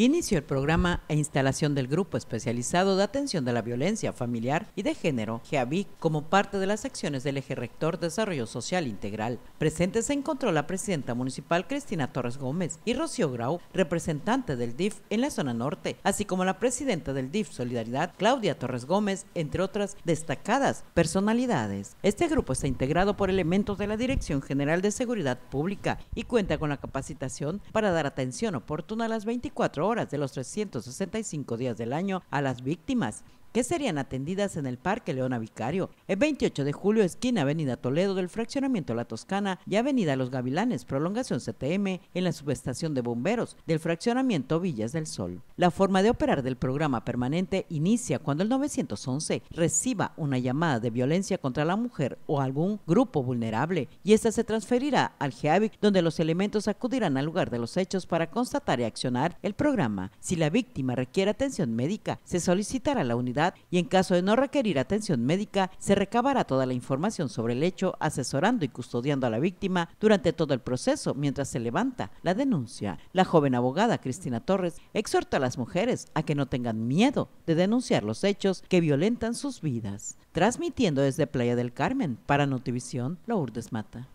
inició el programa e instalación del Grupo Especializado de Atención de la Violencia Familiar y de Género, GEAVIC, como parte de las acciones del Eje Rector Desarrollo Social Integral. Presente se encontró la presidenta municipal Cristina Torres Gómez y Rocío Grau, representante del DIF en la zona norte, así como la presidenta del DIF Solidaridad, Claudia Torres Gómez, entre otras destacadas personalidades. Este grupo está integrado por elementos de la Dirección General de Seguridad Pública y cuenta con la capacitación para dar atención oportuna a las 24 horas horas de los 365 días del año a las víctimas que serían atendidas en el Parque Leona Vicario. El 28 de julio, esquina Avenida Toledo del fraccionamiento La Toscana y Avenida Los Gavilanes, prolongación CTM, en la subestación de bomberos del fraccionamiento Villas del Sol. La forma de operar del programa permanente inicia cuando el 911 reciba una llamada de violencia contra la mujer o algún grupo vulnerable y esta se transferirá al GEAVIC donde los elementos acudirán al lugar de los hechos para constatar y accionar el programa. Si la víctima requiere atención médica, se solicitará la unidad y en caso de no requerir atención médica, se recabará toda la información sobre el hecho, asesorando y custodiando a la víctima durante todo el proceso mientras se levanta la denuncia. La joven abogada Cristina Torres exhorta a las mujeres a que no tengan miedo de denunciar los hechos que violentan sus vidas. Transmitiendo desde Playa del Carmen, para Notivisión, Lourdes Mata.